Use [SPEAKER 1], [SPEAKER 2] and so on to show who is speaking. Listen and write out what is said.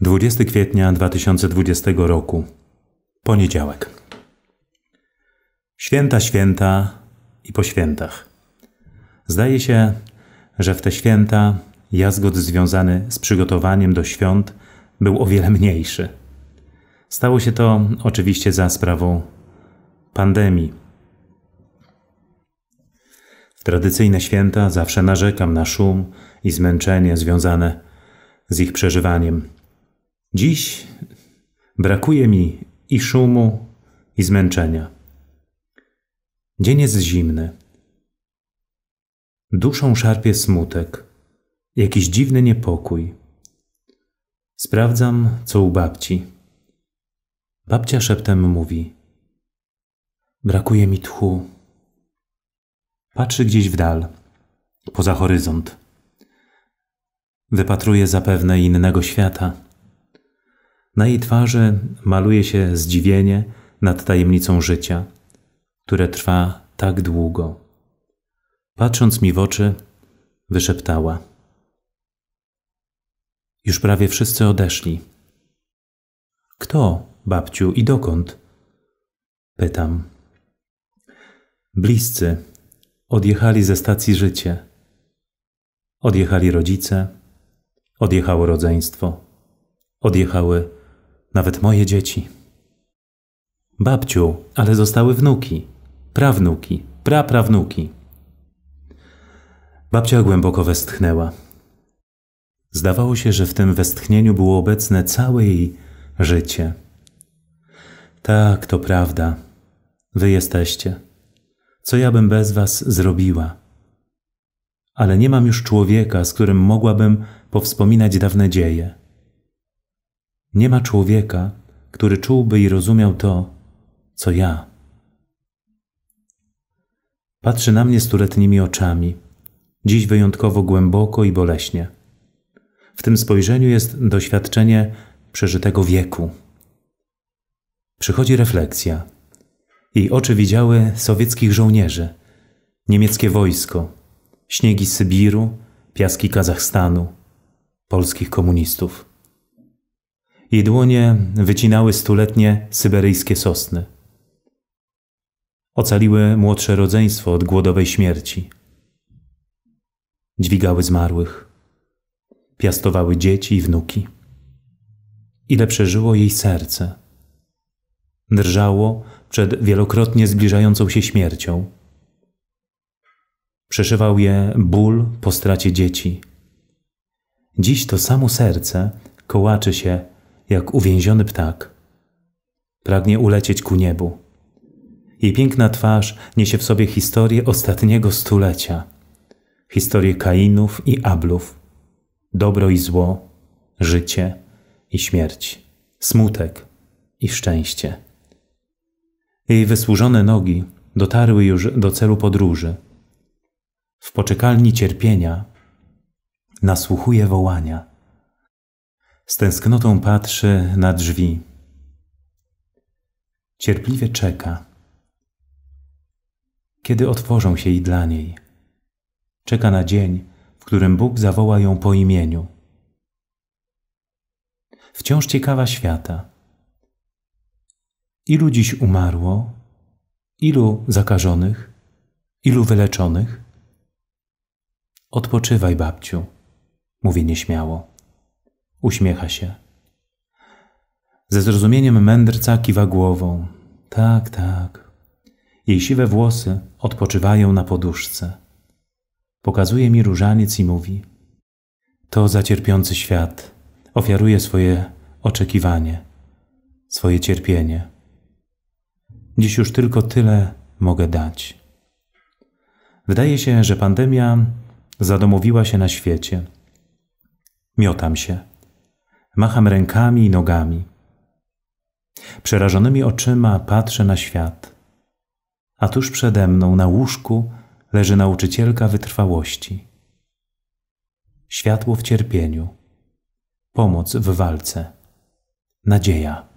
[SPEAKER 1] 20 kwietnia 2020 roku. Poniedziałek. Święta, święta i po świętach. Zdaje się, że w te święta jazgot związany z przygotowaniem do świąt był o wiele mniejszy. Stało się to oczywiście za sprawą pandemii. W tradycyjne święta zawsze narzekam na szum i zmęczenie związane z ich przeżywaniem. Dziś brakuje mi i szumu, i zmęczenia. Dzień jest zimny. Duszą szarpie smutek, jakiś dziwny niepokój. Sprawdzam, co u babci. Babcia szeptem mówi: Brakuje mi tchu. Patrzy gdzieś w dal, poza horyzont. Wypatruje zapewne innego świata na jej twarzy maluje się zdziwienie nad tajemnicą życia, które trwa tak długo. Patrząc mi w oczy, wyszeptała: Już prawie wszyscy odeszli. Kto, babciu, i dokąd? Pytam. Bliscy odjechali ze stacji życie. Odjechali rodzice, odjechało rodzeństwo, odjechały nawet moje dzieci. Babciu, ale zostały wnuki, prawnuki, praprawnuki. Babcia głęboko westchnęła. Zdawało się, że w tym westchnieniu było obecne całe jej życie. Tak, to prawda. Wy jesteście. Co ja bym bez was zrobiła? Ale nie mam już człowieka, z którym mogłabym powspominać dawne dzieje. Nie ma człowieka, który czułby i rozumiał to, co ja. Patrzy na mnie stuletnimi oczami, dziś wyjątkowo głęboko i boleśnie. W tym spojrzeniu jest doświadczenie przeżytego wieku. Przychodzi refleksja. Jej oczy widziały sowieckich żołnierzy, niemieckie wojsko, śniegi Sybiru, piaski Kazachstanu, polskich komunistów. Jej dłonie wycinały stuletnie syberyjskie sosny. Ocaliły młodsze rodzeństwo od głodowej śmierci. Dźwigały zmarłych. Piastowały dzieci i wnuki. Ile przeżyło jej serce. Drżało przed wielokrotnie zbliżającą się śmiercią. Przeszywał je ból po stracie dzieci. Dziś to samo serce kołaczy się jak uwięziony ptak. Pragnie ulecieć ku niebu. Jej piękna twarz niesie w sobie historię ostatniego stulecia. Historię Kainów i Ablów. Dobro i zło, życie i śmierć, smutek i szczęście. Jej wysłużone nogi dotarły już do celu podróży. W poczekalni cierpienia nasłuchuje wołania. Z tęsknotą patrzy na drzwi. Cierpliwie czeka. Kiedy otworzą się i dla niej. Czeka na dzień, w którym Bóg zawoła ją po imieniu. Wciąż ciekawa świata. Ilu dziś umarło? Ilu zakażonych? Ilu wyleczonych? Odpoczywaj, babciu, mówię nieśmiało. Uśmiecha się. Ze zrozumieniem mędrca kiwa głową. Tak, tak. Jej siwe włosy odpoczywają na poduszce. Pokazuje mi różaniec i mówi: To zacierpiący świat ofiaruje swoje oczekiwanie, swoje cierpienie. Dziś już tylko tyle mogę dać. Wydaje się, że pandemia zadomowiła się na świecie. Miotam się. Macham rękami i nogami. Przerażonymi oczyma patrzę na świat. A tuż przede mną na łóżku leży nauczycielka wytrwałości. Światło w cierpieniu, pomoc w walce, nadzieja.